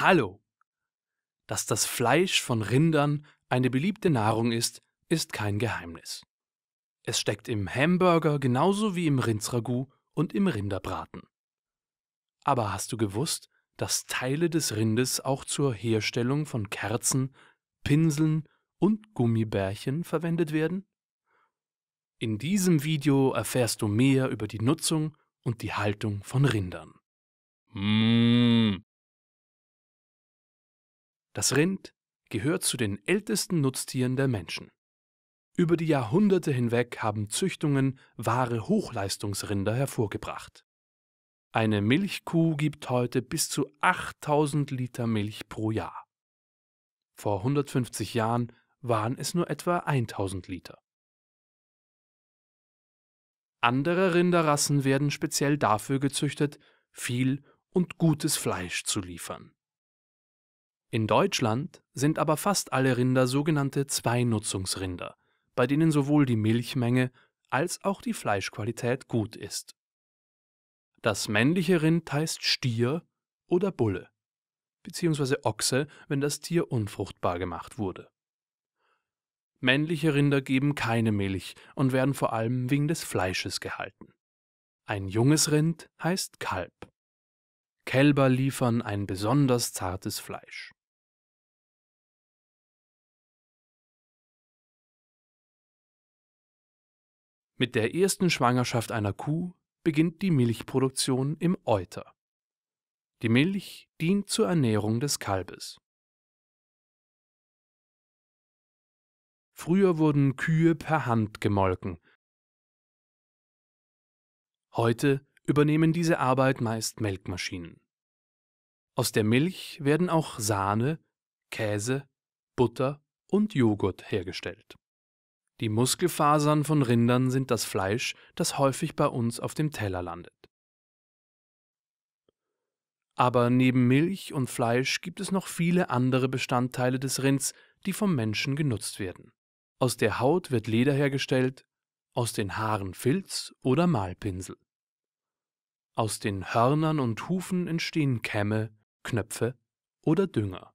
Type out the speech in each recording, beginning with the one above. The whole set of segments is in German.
Hallo! Dass das Fleisch von Rindern eine beliebte Nahrung ist, ist kein Geheimnis. Es steckt im Hamburger genauso wie im Rindsragout und im Rinderbraten. Aber hast du gewusst, dass Teile des Rindes auch zur Herstellung von Kerzen, Pinseln und Gummibärchen verwendet werden? In diesem Video erfährst du mehr über die Nutzung und die Haltung von Rindern. Mmh. Das Rind gehört zu den ältesten Nutztieren der Menschen. Über die Jahrhunderte hinweg haben Züchtungen wahre Hochleistungsrinder hervorgebracht. Eine Milchkuh gibt heute bis zu 8000 Liter Milch pro Jahr. Vor 150 Jahren waren es nur etwa 1000 Liter. Andere Rinderrassen werden speziell dafür gezüchtet, viel und gutes Fleisch zu liefern. In Deutschland sind aber fast alle Rinder sogenannte Zweinutzungsrinder, bei denen sowohl die Milchmenge als auch die Fleischqualität gut ist. Das männliche Rind heißt Stier oder Bulle, beziehungsweise Ochse, wenn das Tier unfruchtbar gemacht wurde. Männliche Rinder geben keine Milch und werden vor allem wegen des Fleisches gehalten. Ein junges Rind heißt Kalb. Kälber liefern ein besonders zartes Fleisch. Mit der ersten Schwangerschaft einer Kuh beginnt die Milchproduktion im Euter. Die Milch dient zur Ernährung des Kalbes. Früher wurden Kühe per Hand gemolken. Heute übernehmen diese Arbeit meist Melkmaschinen. Aus der Milch werden auch Sahne, Käse, Butter und Joghurt hergestellt. Die Muskelfasern von Rindern sind das Fleisch, das häufig bei uns auf dem Teller landet. Aber neben Milch und Fleisch gibt es noch viele andere Bestandteile des Rinds, die vom Menschen genutzt werden. Aus der Haut wird Leder hergestellt, aus den Haaren Filz oder Malpinsel. Aus den Hörnern und Hufen entstehen Kämme, Knöpfe oder Dünger.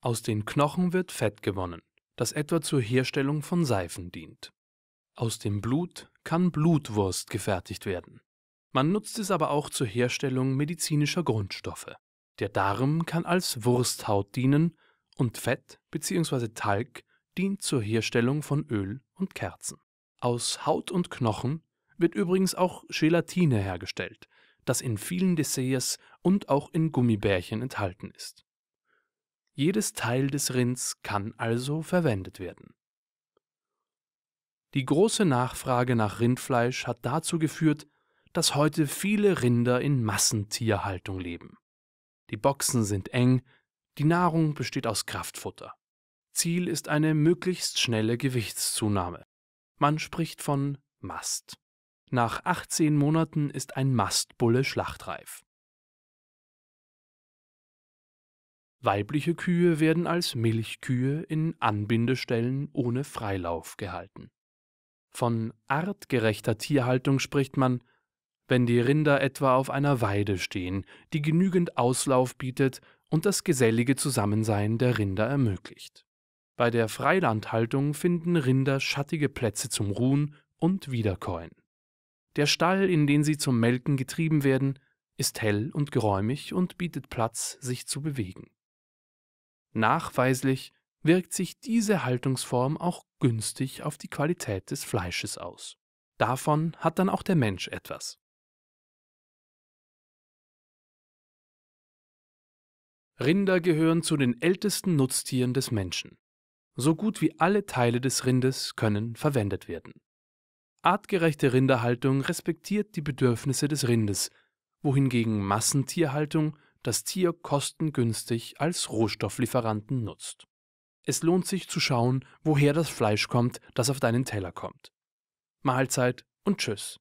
Aus den Knochen wird Fett gewonnen das etwa zur Herstellung von Seifen dient. Aus dem Blut kann Blutwurst gefertigt werden. Man nutzt es aber auch zur Herstellung medizinischer Grundstoffe. Der Darm kann als Wursthaut dienen und Fett bzw. Talg dient zur Herstellung von Öl und Kerzen. Aus Haut und Knochen wird übrigens auch Gelatine hergestellt, das in vielen Desserts und auch in Gummibärchen enthalten ist. Jedes Teil des Rinds kann also verwendet werden. Die große Nachfrage nach Rindfleisch hat dazu geführt, dass heute viele Rinder in Massentierhaltung leben. Die Boxen sind eng, die Nahrung besteht aus Kraftfutter. Ziel ist eine möglichst schnelle Gewichtszunahme. Man spricht von Mast. Nach 18 Monaten ist ein Mastbulle schlachtreif. Weibliche Kühe werden als Milchkühe in Anbindestellen ohne Freilauf gehalten. Von artgerechter Tierhaltung spricht man, wenn die Rinder etwa auf einer Weide stehen, die genügend Auslauf bietet und das gesellige Zusammensein der Rinder ermöglicht. Bei der Freilandhaltung finden Rinder schattige Plätze zum Ruhen und Wiederkäuen. Der Stall, in den sie zum Melken getrieben werden, ist hell und geräumig und bietet Platz, sich zu bewegen. Nachweislich wirkt sich diese Haltungsform auch günstig auf die Qualität des Fleisches aus. Davon hat dann auch der Mensch etwas. Rinder gehören zu den ältesten Nutztieren des Menschen. So gut wie alle Teile des Rindes können verwendet werden. Artgerechte Rinderhaltung respektiert die Bedürfnisse des Rindes, wohingegen Massentierhaltung das Tier kostengünstig als Rohstofflieferanten nutzt. Es lohnt sich zu schauen, woher das Fleisch kommt, das auf deinen Teller kommt. Mahlzeit und Tschüss.